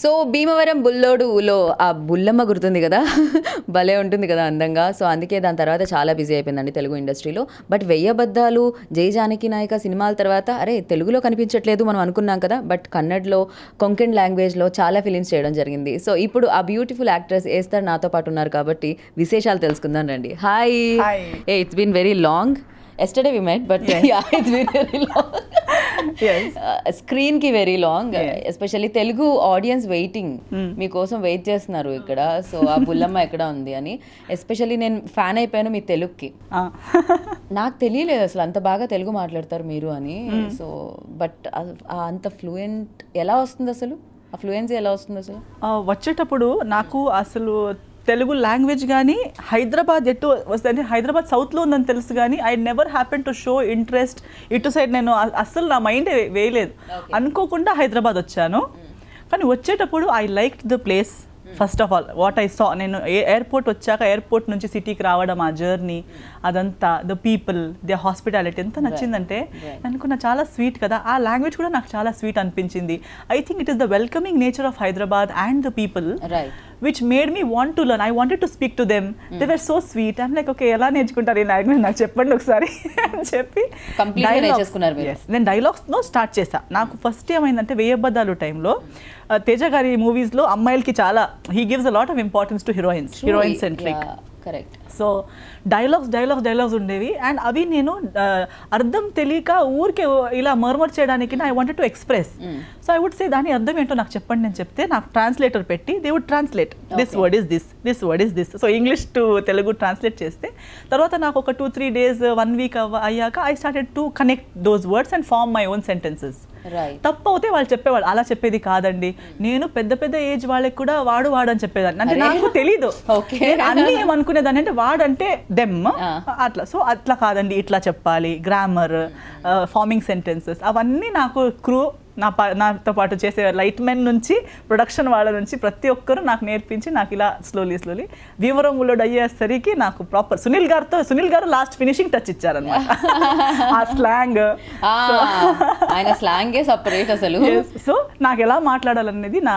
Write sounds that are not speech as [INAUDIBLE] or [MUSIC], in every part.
So Bhimavaram బుల్లోడులో ఆ బుల్లమ్మ గుర్తుంది కదా [LAUGHS] భలే ఉంటుంది కదా అందంగా సో అందుకే దాని తర్వాత చాలా బిజీ అయిపోయిందండి తెలుగు ఇండస్ట్రీలో బట్ వెయ్యబద్దాలు జయ జానకి నాయక సినిమాల తర్వాత అరే తెలుగులో కనిపించట్లేదు మనం అనుకున్నాం కదా బట్ కన్నడలో కొంకణ్ లాంగ్వేజ్లో చాలా ఫిలిమ్స్ చేయడం జరిగింది సో ఇప్పుడు ఆ బ్యూటిఫుల్ యాక్ట్రెస్ ఏస్తారు నాతో పాటు ఉన్నారు కాబట్టి విశేషాలు తెలుసుకుందాం రండి hi a it's been very long yesterday we met but it's been very long screen కి very long especially Telugu audience waiting మీకోసం వెయిట్ చేస్తున్నారు ఇక్కడ సో ఆ బుల్లమ్మ ఎక్కడ ఉంది అని ఎస్పెషల్లీ నేను ఫ్యాన్ అయిపోయాను మీ తెలుగుకి [LAUGHS] నాకు తెలియలేదు అసలు అంత బాగా తెలుగు మాట్లాడతారు మీరు అని సో hmm. బట్ అంత ఫ్లూయెంట్ ఎలా వస్తుంది అసలు ఆ ఫ్లూయెన్సీ ఎలా వస్తుంది అసలు వచ్చేటప్పుడు నాకు అసలు తెలుగు లాంగ్వేజ్ కానీ హైదరాబాద్ ఎటు వస్తుంది హైదరాబాద్ సౌత్లో ఉందని తెలుసు కానీ I never happen to show interest ఇటు సైడ్ నేను అస్సలు నా మైండ్ వేయలేదు అనుకోకుండా హైదరాబాద్ వచ్చాను hmm. కానీ వచ్చేటప్పుడు I like the place first of all what I saw నేను ఎయిర్పోర్ట్ వచ్చాక ఎయిర్పోర్ట్ నుంచి సిటీకి రావడం ఆ జర్నీ hmm. అదంతా ద పీపుల్ ద హాస్పిటాలిటీ ఎంత నచ్చిందంటే అనుకున్న చాలా స్వీట్ కదా ఆ లాంగ్వేజ్ కూడా నాకు చాలా స్వీట్ అనిపించింది I think it is the welcoming nature of Hyderabad and the people right which made me want to learn I wanted to speak to them they were so sweet and like okay ఎలా నేర్చుకుంటారు ఈ language నాకు చెప్పండి ఒకసారి [LAUGHS] అని చెప్పి నేను dialogues డైలాగ్స్లో start చేసా నాకు ఫస్ట్ ఏమైందంటే వేయబద్దాలు టైంలో తేజ గారి లో అమ్మాయిలకి చాలా he gives a lot of importance to heroines heroine centric correct so dialogues dialogues dialogues ఉండేవి అండ్ అవి నేను అర్థం తెలియక ఊరికే ఇలా మర్మర్ చేయడానికి I wanted to express so I would say దాని అర్థం ఏంటో నాకు చెప్పండి నేను చెప్తే నాకు ట్రాన్స్లేటర్ పెట్టి they would translate this word is this this word is this so English to Telugu translate చేస్తే తర్వాత నాకు ఒక two three days one week అయ్యాక I started to connect those words and form my own sentences తప్పవుతే వాళ్ళు చెప్పేవాళ్ళు అలా చెప్పేది కాదండి నేను పెద్ద పెద్ద ఏజ్ వాళ్ళకి కూడా వాడు వాడు అని చెప్పేదాన్ని అంటే నాకు తెలీదు అన్ని ఏమనుకునేదాన్ని అంటే వాడంటే దెమ్ అట్లా సో అట్లా కాదండి ఇట్లా చెప్పాలి గ్రామర్ ఫార్మింగ్ సెంటెన్సెస్ అవన్నీ నాకు క్రూ నా నాతో పాటు చేసే లైట్ మెన్ నుంచి ప్రొడక్షన్ వాళ్ళ నుంచి ప్రతి ఒక్కరు నాకు నేర్పించి నాకు ఇలా స్లోలీ స్లోలీ భీమవరం ఉల్లోడ్ అయ్యేసరికి నాకు ప్రాపర్ సునీల్ గారితో సునీల్ గారు లాస్ట్ ఫినిషింగ్ టచ్ ఇచ్చారనమాట ఆ స్లాంగ్ [LAUGHS] ఆయన స్లాంగే సపరేట్ అసలు సో నాకు ఎలా మాట్లాడాలనేది నా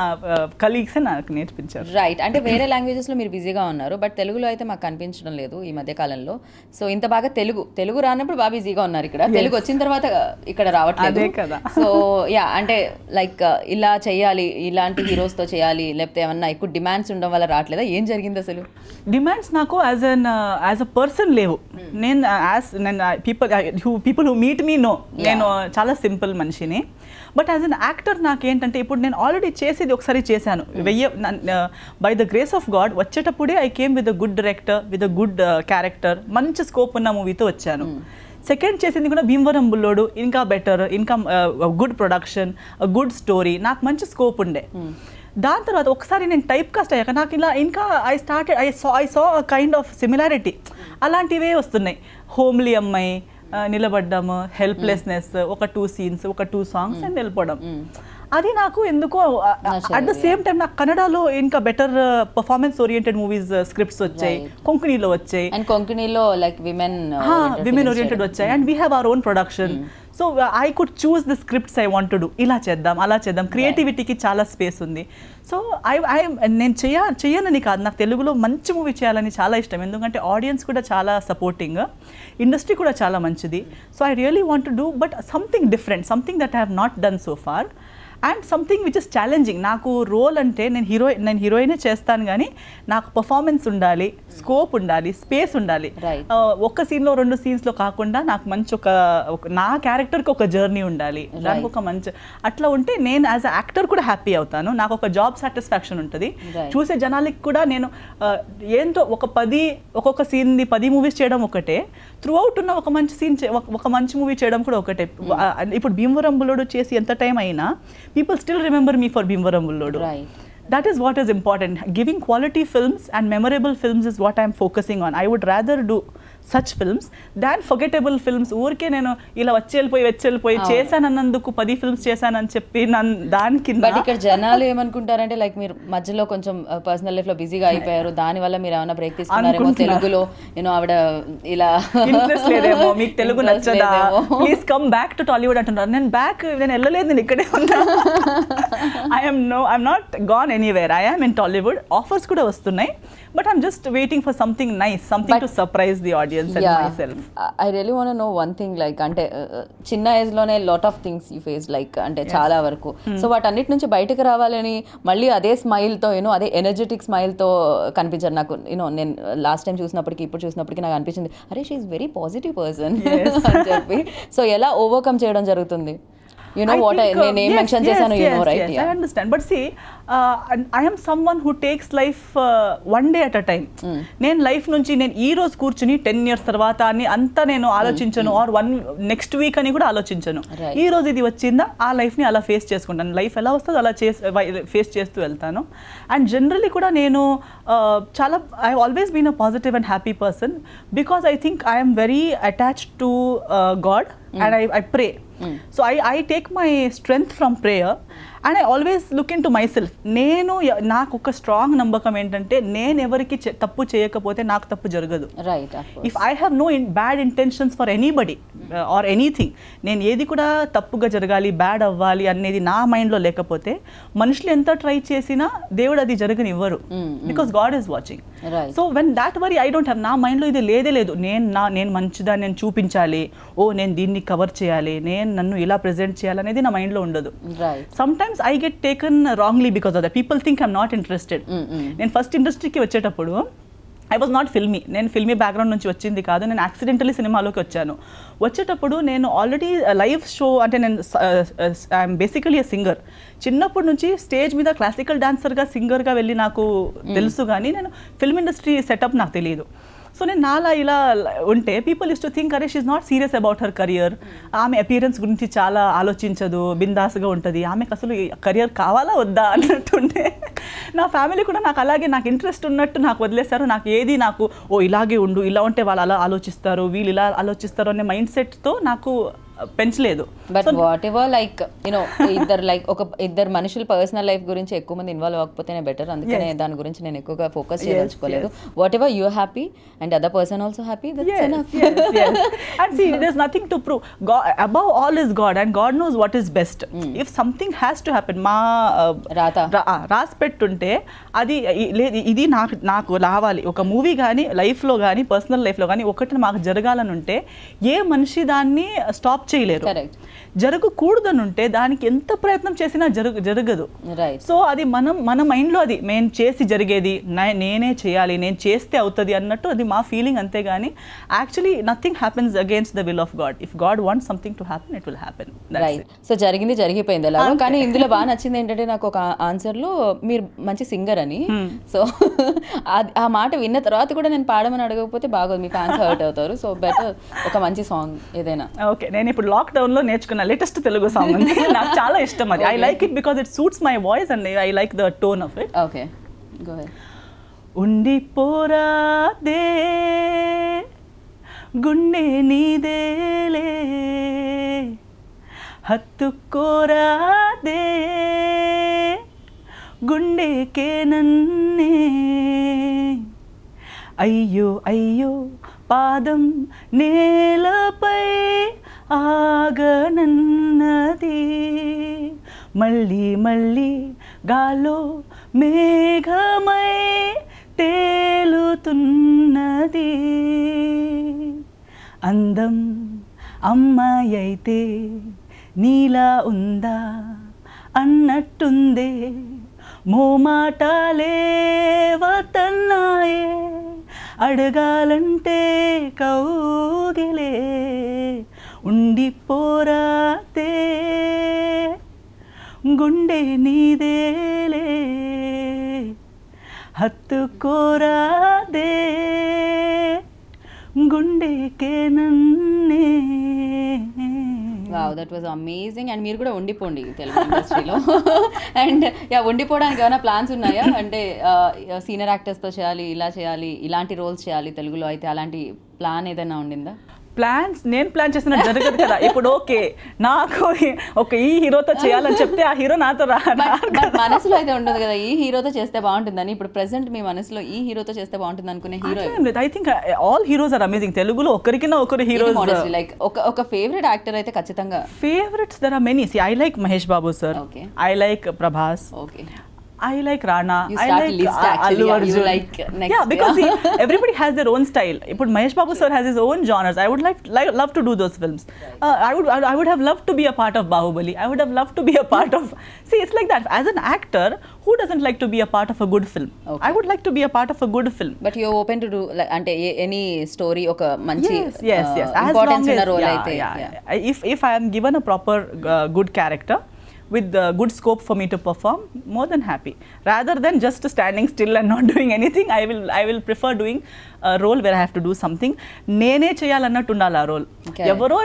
కలీగ్స్ నాకు నేర్పించారు రైట్ అంటే వేరే లాంగ్వేజెస్ లో మీరు బిజీగా ఉన్నారు బట్ తెలుగులో అయితే మాకు కనిపించడం లేదు ఈ మధ్య కాలంలో సో ఇంత బాగా తెలుగు తెలుగు రానప్పుడు బాగా బిజీగా ఉన్నారు ఇక్కడ తెలుగు వచ్చిన తర్వాత ఇక్కడ రావట్లేదు కదా సో యా అంటే లైక్ uh, ఇలా చేయాలి ఇలాంటి హీరోస్తో చేయాలి లేకపోతే ఏమన్నా ఎక్కువ డిమాండ్స్ ఉండడం వల్ల రావట్లేదా ఏం జరిగింది అసలు డిమాండ్స్ నాకు as an as a person లేవు hmm. నేను యాజ్ uh, నేను people who people who meet me no నేను uh, చాలా సింపుల్ మనిషిని బట్ యాజ్ అన్ యాక్టర్ నాకు ఏంటంటే ఇప్పుడు నేను ఆల్రెడీ చేసేది ఒకసారి చేశాను వెయ్య by the grace of God వచ్చేటప్పుడే I came with a good director with a good character మంచి స్కోప్ ఉన్న మూవీతో వచ్చాను hmm. సెకండ్ చేసింది కూడా భీమవరం బుల్లోడు ఇంకా బెటర్ ఇంకా గుడ్ ప్రొడక్షన్ గుడ్ స్టోరీ నాకు మంచి స్కోప్ ఉండే hmm. దాని తర్వాత ఒకసారి నేను టైప్ కాస్ట్ అయ్యాక నాకు ఇలా ఇంకా I start I saw I saw kind of similarity అలాంటివే వస్తున్నాయి హోమ్లీ అమ్మాయి నిలబడ్డాము హెల్ప్లెస్నెస్ ఒక టూ సీన్స్ ఒక టూ సాంగ్స్ అండ్ వెళ్ళిపోవడం hmm. అది నాకు ఎందుకో అట్ ద సేమ్ టైం నాకు కన్నడలో ఇంకా better performance oriented movies scripts వచ్చాయి కొంకణిలో వచ్చాయి అండ్ కొంకణిలో లైక్ విమెన్ విమెన్ ఓరియంటెడ్ వచ్చాయి and we have our own production so I could choose the scripts I want do ఇలా చేద్దాం అలా చేద్దాం క్రియేటివిటీకి చాలా స్పేస్ ఉంది సో ఐ ఐ నేను చేయ చేయనని కాదు నాకు తెలుగులో మంచి మూవీ చేయాలని చాలా ఇష్టం ఎందుకంటే ఆడియన్స్ కూడా చాలా సపోర్టింగ్ ఇండస్ట్రీ కూడా చాలా మంచిది so I really want to do but something different something that I have not done so far and something which is challenging నాకు రోల్ అంటే నేను హీరో నేను హీరోయినే చేస్తాను కానీ నాకు పర్ఫార్మెన్స్ ఉండాలి స్కోప్ ఉండాలి స్పేస్ ఉండాలి ఒక్క సీన్లో రెండు సీన్స్లో కాకుండా నాకు మంచి ఒక నా క్యారెక్టర్కి ఒక జర్నీ ఉండాలి దానికి ఒక మంచి అట్లా ఉంటే నేను యాజ్ అ యాక్టర్ కూడా హ్యాపీ అవుతాను నాకు ఒక జాబ్ సాటిస్ఫాక్షన్ ఉంటుంది చూసే జనాలకి కూడా నేను ఏంటో ఒక పది ఒక్కొక్క సీన్ది పది మూవీస్ చేయడం ఒకటే త్రూ అవుట్ ఉన్న ఒక మంచి సీన్ ఒక మంచి మూవీ చేయడం కూడా ఒకటే hmm. ఇప్పుడు భీమవరం బుల్లుడు చేసి ఎంత టైం అయినా people still remember me for Bhimvaram Ullodu. Right. That is what is important. Giving quality films and memorable films is what I'm focusing on. I would rather do such films than forgettable films ఊరికే నేను ఇలా వచ్చేళ్ళిపోయి వచ్చేళ్ళిపోయి చేశానన్నందుకు పది films చేశానని చెప్పి దానికి but ఇక్కడ జనాలు ఏమనుకుంటారంటే లైక్ మీరు మధ్యలో కొంచెం పర్సనల్ uh, లైఫ్ లో బిజీగా అయిపోయారు దాని వల్ల మీరు ఏమైనా బ్రేక్ తీసుకున్నారేమో తెలుగులో నేను ఆవిడ ఇలా లేదేమో మీకు తెలుగు నచ్చదా please come back to Tollywood అంటున్నారు నేను బ్యాక్ నేను వెళ్ళలేదు నేను ఇక్కడే ఉన్నా I'm no I'm not gone anywhere I'm in Tollywood offers కూడా వస్తున్నాయి but I'm just waiting for something nice something but, to surprise the audience yeah, and myself. I really want to know one thing అంటే uh, uh, చిన్న age లోనే lot of things you face like అంటే చాలా వరకు so hmm. What అన్నిటి నుంచి బయటకు రావాలని మళ్ళీ అదే స్మైల్తో యూనో అదే ఎనర్జెటిక్ స్మైల్ తో కనిపించారు నాకు యూనో నేను లాస్ట్ టైం చూసినప్పటికి ఇప్పుడు చూసినప్పటికి నాకు అనిపించింది అరే she's very positive person so ఎలా ఓవర్కమ్ చేయడం జరుగుతుంది you know I what think, I, uh, yes, mention yes, chesanu, yes, you know, right? Yes, yeah. I understand. But see, uh, I am uh, hmm. నేను life నుంచి నేను ఈ రోజు కూర్చుని ten years తర్వాత అని అంతా నేను hmm. ఆలోచించను ఆర్ వన్ నెక్స్ట్ వీక్ అని కూడా ఆలోచించను ఈ రోజు ఇది వచ్చిందా ఆ లైఫ్ ని అలా ఫేస్ చేసుకుంటాను లైఫ్ ఎలా వస్తుందో అలా ఫేస్ చేస్తూ వెళ్తాను అండ్ జనరలీ కూడా నేను uh, చాలా I always been a positive and happy person because I think I'm very attached to God and I I pray so I I take my strength from prayer and I always look into myself నేను నాకు ఒక strong నమ్మకం ఏంటంటే నేను ఎవరికి తప్పు చేయకపోతే నాకు తప్పు జరగదు right if I have no in bad intentions for anybody or anything నేను ఏది కూడా తప్పుగా జరగాలి బ్యాడ్ అవ్వాలి అనేది నా మైండ్లో లేకపోతే మనుషులు ఎంత ట్రై చేసినా దేవుడు అది జరగనివ్వరు because God is watching so when that worry I don't have నా మైండ్లో ఇది లేదే లేదు నేను నా నేను మంచిదా నేను చూపించాలి ఓ నేను దీన్ని కవర్ చేయాలి నేను నేను నన్ను ఇలా ప్రజెంట్ చేయాలనేది నా మైండ్ లో ఉండదు sometimes I get taken wrongly because of the people think I'm not interested నేను ఫస్ట్ ఇండస్ట్రీకి వచ్చేటప్పుడు ఐ వాజ్ నాట్ ఫిల్మీ నేను ఫిల్మీ బ్యాక్గ్రౌండ్ నుంచి వచ్చింది కాదు నేను యాక్సిడెంటలీ సినిమాలోకి వచ్చాను వచ్చేటప్పుడు నేను ఆల్రెడీ లైవ్ షో అంటే నేను ఐఎమ్ బేసికలీ ఏ సింగర్ చిన్నప్పటి నుంచి స్టేజ్ మీద క్లాసికల్ డాన్సర్గా సింగర్గా వెళ్ళి నాకు mm. తెలుసు కానీ నేను ఫిల్మ్ ఇండస్ట్రీ సెటప్ నాకు తెలియదు సో నేను నాలా ఇలా ఉంటే పీపుల్ ఇస్ టు థింక్ అరే she's not serious about her career ఆమె అపియరెన్స్ గురించి చాలా ఆలోచించదు బిందాస్గా ఉంటుంది ఆమెకు అసలు కరియర్ కావాలా వద్దా అన్నట్టుండే నా ఫ్యామిలీ కూడా నాకు అలాగే నాకు ఇంట్రెస్ట్ ఉన్నట్టు నాకు వదిలేస్తారు నాకు ఏది నాకు ఓ ఇలాగే ఉండు ఇలా ఉంటే వాళ్ళు అలా ఆలోచిస్తారు వీళ్ళు ఇలా ఆలోచిస్తారు అనే మైండ్ సెట్తో నాకు పెంచలేదు but whatever like you know ఇద్దరు లైక్ ఒక ఇద్దరు మనుషులు పర్సనల్ లైఫ్ గురించి ఎక్కువ మంది ఇన్వాల్వ్ అవ్వకపోతేనే బెటర్ అందుకనే దాని గురించి నేను ఎక్కువగా ఫోకస్ చేయదలుచుకోలేదు whatever you happy and other person also happy and see nothing to prove above all is God and God knows what is best if something has to happen మా uh, రాత రాసి పెట్టుంటే అది లేదు ఇది నాకు నాకు రావాలి ఒక మూవీ కానీ లైఫ్లో కానీ పర్సనల్ లైఫ్లో కానీ ఒకటి మాకు జరగాలని ఉంటే ఏ మనిషి దాన్ని స్టాప్ చేయలేరు కరెక్ట్ జరగకూడదనుంటే దానికి ఎంత ప్రయత్నం చేసినా జరగ జరగదు సో అది మనం మన మైండ్లో అది నేను చేసి జరిగేది నేనే చేయాలి నేను చేస్తే అవుతుంది అన్నట్టు అది మా ఫీలింగ్ అంతేగాని actually nothing happens against the will of God if God want something to happen it will happen so జరిగింది జరిగిపోయింది అలా కానీ ఇందులో బాగా నచ్చింది ఏంటంటే నాకు ఒక ఆన్సర్లో మీరు మంచి సింగర్ అని hmm. సో ఆ మాట విన్న తర్వాత కూడా నేను పాడమని అడగకపోతే బాగోదు మీ ఫ్యాన్స్ హర్ట్ అవుతారు సో బెటర్ ఒక మంచి సాంగ్ ఏదైనా ఓకే నేను ఇప్పుడు లాక్డౌన్లో నేర్చు తెచ్చుకున్న లేటెస్ట్ తెలుగు సాంగ్ ఉంది [LAUGHS] నాకు చాలా ఇష్టం అది I like it because it suits my voice and I like the tone of it okay ఉండి పోరాదే గుండె నీదేలే ಹತ್ತುಕೋರಾದೆ ಗುಂಡೇಕೆ ನನ್ನೇ అయ్యో అయ్యో పాదం నేలపై ఆగనన్నది మళ్ళీ మళ్ళీ గాలో మేఘమై తేలుతున్నది అందం అమ్మాయి అయితే నీలా ఉందా అన్నట్టుందే మోమాటాలే వతన్నాయే అడగాలంటే కౌగిలే ఉండిపోరాతే గుండె నీదేలే హత్తుకోరాదే గుండెకే నన్నే wow that was amazing and మీరు కూడా వండిపోండి తెలుగు ఇండస్ట్రీలో అండ్ యా వండిపోవడానికి ఏమైనా ప్లాన్స్ ఉన్నాయా అంటే సీనియర్ యాక్టర్స్తో చేయాలి ఇలా చేయాలి ఇలాంటి రోల్స్ చేయాలి తెలుగులో అయితే అలాంటి ప్లాన్ ఏదైనా ఉండిందా ప్లాన్స్ నేను ప్లాన్ చేసిన జరగదు కదా ఇప్పుడు ఓకే నాకు ఓకే ఈ హీరోతో చేయాలని చెప్తే ఆ హీరో నాతో రా మనసులో అయితే ఉండదు కదా ఈ హీరోతో చేస్తే బాగుంటుందని ఇప్పుడు ప్రెసెంట్ మీ మనసులో ఈ హీరోతో చేస్తే బాగుంటుంది అనుకునే hero I think all heroes are amazing తెలుగులో ఒకరికినా ఒకరు హీరోస్ లైక్ uh, ఒక ఒక ఫేవరెట్ యాక్టర్ అయితే ఖచ్చితంగా favourites there are many see I like Mahesh Babu sir I like Prabhas okay I like Rana. You I like list, uh, actually, Allu Like yeah, because yeah. See, [LAUGHS] everybody has their own style. But Mahesh Babu sir has his own genres. I would like, like love to do those films. Right. Uh, I would I would have loved to be a part of Bahubali. I would have loved to be a part of. [LAUGHS] See, it's like that. As an actor, who doesn't like to be a part of a good film? Okay. I would like to be a part of a good film. But you're open to do like any story oka manchi yes yes yes uh, as long as yeah, yeah, yeah. yeah. If if I am given a proper uh, good character. with the good scope for me to perform, more than happy. Rather than just standing still and not doing anything, I will I will prefer doing a role where I have to do something. nene నేనే చేయాలన్నట్టు ఉండాలి ఆ role ఎవరో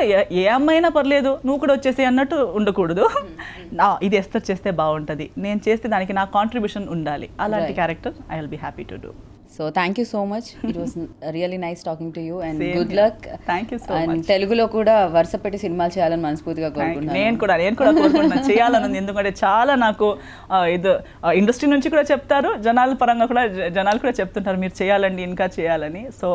ఏ అమ్మాయినా పర్లేదు నువ్వు కూడా వచ్చేసి అన్నట్టు ఉండకూడదు ఇది ఎస్తర్ చేస్తే బాగుంటుంది నేను chesthe daniki na contribution undali alanti character i will be happy to do so thank you so much it was really nice talking to you and good luck thank you so and తెలుగులో కూడా వరుస పెట్టి సినిమాలు చేయాలని మనస్ఫూర్తిగా కోరుకుంటున్నాను నేను కూడా నేను కూడా కోరుకుంటున్నాను [LAUGHS] చేయాలని ఎందుకంటే చాలా నాకు ఇది ఇండస్ట్రీ నుంచి కూడా చెప్తారు జనాల పరంగా కూడా జనాలు కూడా చెప్తుంటారు మీరు చేయాలండి ఇంకా చేయాలని సో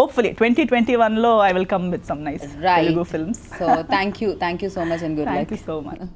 హోప్ఫుల్లీ ట్వంటీ ట్వంటీ వన్లో I will come with some nice Telugu films so thank you thank you so much and good luck so much